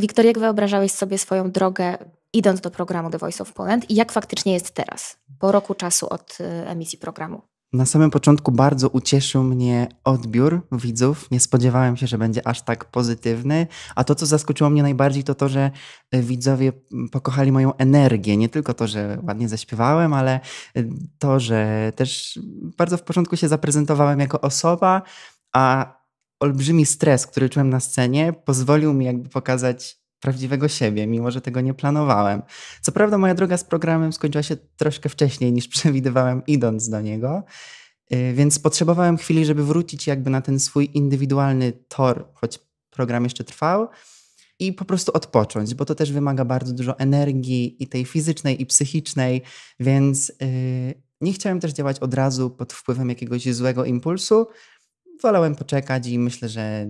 Wiktor, jak wyobrażałeś sobie swoją drogę idąc do programu The Voice of Poland i jak faktycznie jest teraz, po roku czasu od y, emisji programu? Na samym początku bardzo ucieszył mnie odbiór widzów. Nie spodziewałem się, że będzie aż tak pozytywny. A to, co zaskoczyło mnie najbardziej, to to, że y, widzowie pokochali moją energię. Nie tylko to, że ładnie zaśpiewałem, ale y, to, że też bardzo w początku się zaprezentowałem jako osoba, a olbrzymi stres, który czułem na scenie, pozwolił mi jakby pokazać prawdziwego siebie, mimo że tego nie planowałem. Co prawda moja droga z programem skończyła się troszkę wcześniej niż przewidywałem idąc do niego, y, więc potrzebowałem chwili, żeby wrócić jakby na ten swój indywidualny tor, choć program jeszcze trwał, i po prostu odpocząć, bo to też wymaga bardzo dużo energii i tej fizycznej i psychicznej, więc yy, nie chciałem też działać od razu pod wpływem jakiegoś złego impulsu, wolałem poczekać i myślę, że,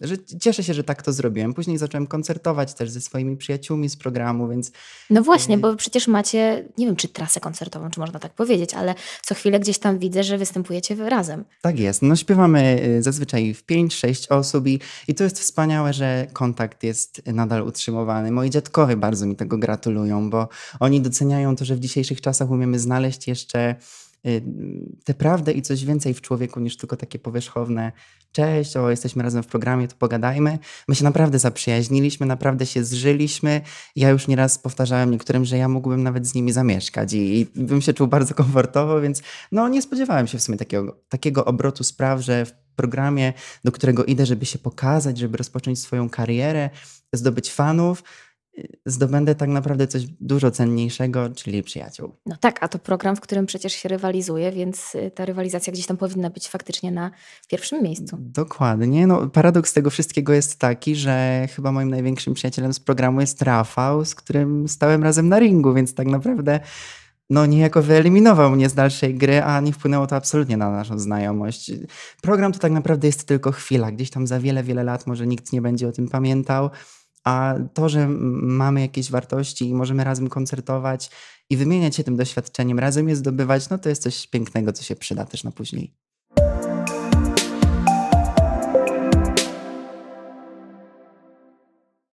że cieszę się, że tak to zrobiłem. Później zacząłem koncertować też ze swoimi przyjaciółmi z programu, więc... No właśnie, y, bo przecież macie, nie wiem czy trasę koncertową, czy można tak powiedzieć, ale co chwilę gdzieś tam widzę, że występujecie razem. Tak jest. No śpiewamy y, zazwyczaj w 5-6 osób i, i to jest wspaniałe, że kontakt jest nadal utrzymywany. Moi dziadkowie bardzo mi tego gratulują, bo oni doceniają to, że w dzisiejszych czasach umiemy znaleźć jeszcze Y, tę prawdę i coś więcej w człowieku niż tylko takie powierzchowne cześć, o jesteśmy razem w programie, to pogadajmy. My się naprawdę zaprzyjaźniliśmy, naprawdę się zżyliśmy. Ja już nieraz powtarzałem niektórym, że ja mógłbym nawet z nimi zamieszkać i, i bym się czuł bardzo komfortowo, więc no nie spodziewałem się w sumie takiego, takiego obrotu spraw, że w programie, do którego idę, żeby się pokazać, żeby rozpocząć swoją karierę, zdobyć fanów, zdobędę tak naprawdę coś dużo cenniejszego, czyli przyjaciół. No tak, a to program, w którym przecież się rywalizuje, więc y, ta rywalizacja gdzieś tam powinna być faktycznie na pierwszym miejscu. Dokładnie. No, paradoks tego wszystkiego jest taki, że chyba moim największym przyjacielem z programu jest Rafał, z którym stałem razem na ringu, więc tak naprawdę no niejako wyeliminował mnie z dalszej gry, a nie wpłynęło to absolutnie na naszą znajomość. Program to tak naprawdę jest tylko chwila, gdzieś tam za wiele, wiele lat może nikt nie będzie o tym pamiętał, a to, że mamy jakieś wartości i możemy razem koncertować i wymieniać się tym doświadczeniem, razem je zdobywać, no to jest coś pięknego, co się przyda też na później.